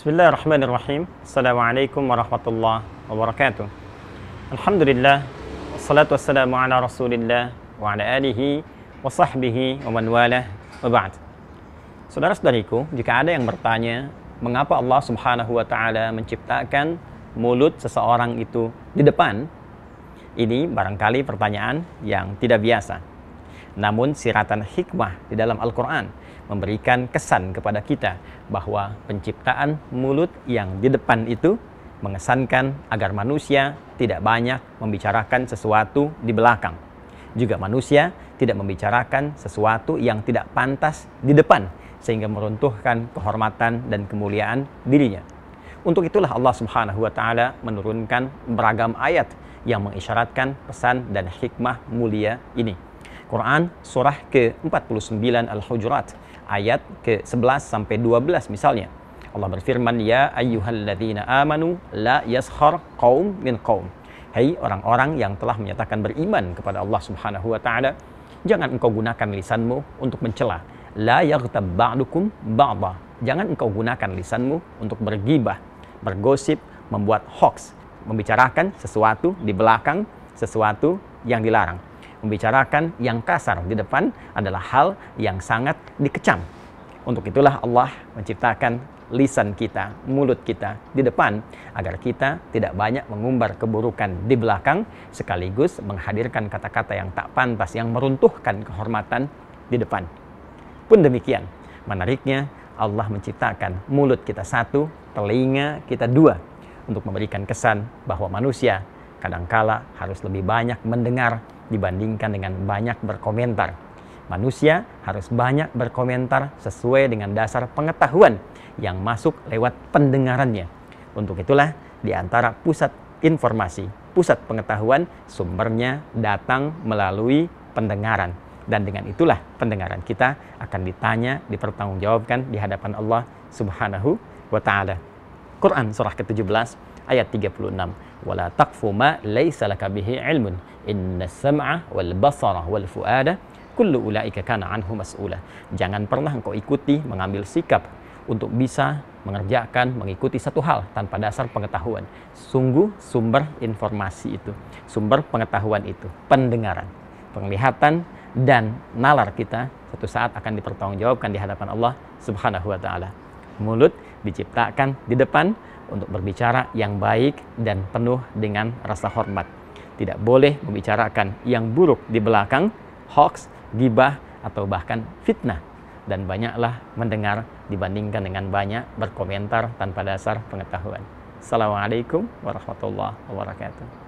Bismillahirrahmanirrahim. Assalamualaikum warahmatullahi wabarakatuh. Alhamdulillah. Wassalatu wassalamu ala rasulillah wa ala alihi wa sahbihi wa man walah wa ba'd. Saudara-saudariku, jika ada yang bertanya, mengapa Allah subhanahu wa ta'ala menciptakan mulut seseorang itu di depan? Ini barangkali pertanyaan yang tidak biasa. Namun siratan hikmah di dalam Al-Quran memberikan kesan kepada kita bahwa penciptaan mulut yang di depan itu mengesankan agar manusia tidak banyak membicarakan sesuatu di belakang. Juga manusia tidak membicarakan sesuatu yang tidak pantas di depan sehingga meruntuhkan kehormatan dan kemuliaan dirinya. Untuk itulah Allah Subhanahu wa taala menurunkan beragam ayat yang mengisyaratkan pesan dan hikmah mulia ini. Quran surah ke-49 Al-Hujurat ayat ke-11 sampai 12 misalnya. Allah berfirman, "Ya ayyuhalladzina amanu la yaskhar qaum min qaum." Hai hey, orang-orang yang telah menyatakan beriman kepada Allah Subhanahu wa taala, jangan engkau gunakan lisanmu untuk mencela. La yaghtab ba'dukum ba'dha. Jangan engkau gunakan lisanmu untuk bergibah, bergosip, membuat hoax, membicarakan sesuatu di belakang sesuatu yang dilarang Membicarakan yang kasar di depan adalah hal yang sangat dikecam. Untuk itulah Allah menciptakan lisan kita, mulut kita di depan agar kita tidak banyak mengumbar keburukan di belakang sekaligus menghadirkan kata-kata yang tak pantas yang meruntuhkan kehormatan di depan. Pun demikian, menariknya Allah menciptakan mulut kita satu, telinga kita dua untuk memberikan kesan bahwa manusia Kadangkala harus lebih banyak mendengar dibandingkan dengan banyak berkomentar. Manusia harus banyak berkomentar sesuai dengan dasar pengetahuan yang masuk lewat pendengarannya. Untuk itulah, di antara pusat informasi, pusat pengetahuan, sumbernya datang melalui pendengaran. Dan dengan itulah pendengaran kita akan ditanya, dipertanggungjawabkan di hadapan Allah Subhanahu wa Ta'ala. Quran surah ke-17 ayat 36. Wala taqfu ma laysa laka bihi ilmun inna sam'a wal basara wal fuada kullu ulaika kana anhu mas'ula. Jangan pernah engkau ikuti mengambil sikap untuk bisa mengerjakan, mengikuti satu hal tanpa dasar pengetahuan. Sungguh sumber informasi itu, sumber pengetahuan itu, pendengaran, penglihatan, dan nalar kita satu saat akan dipertanggungjawabkan di hadapan Allah Subhanahu wa taala. Mulut diciptakan di depan untuk berbicara yang baik dan penuh dengan rasa hormat. Tidak boleh membicarakan yang buruk di belakang, hoax, gibah, atau bahkan fitnah. Dan banyaklah mendengar dibandingkan dengan banyak berkomentar tanpa dasar pengetahuan. Assalamualaikum warahmatullahi wabarakatuh.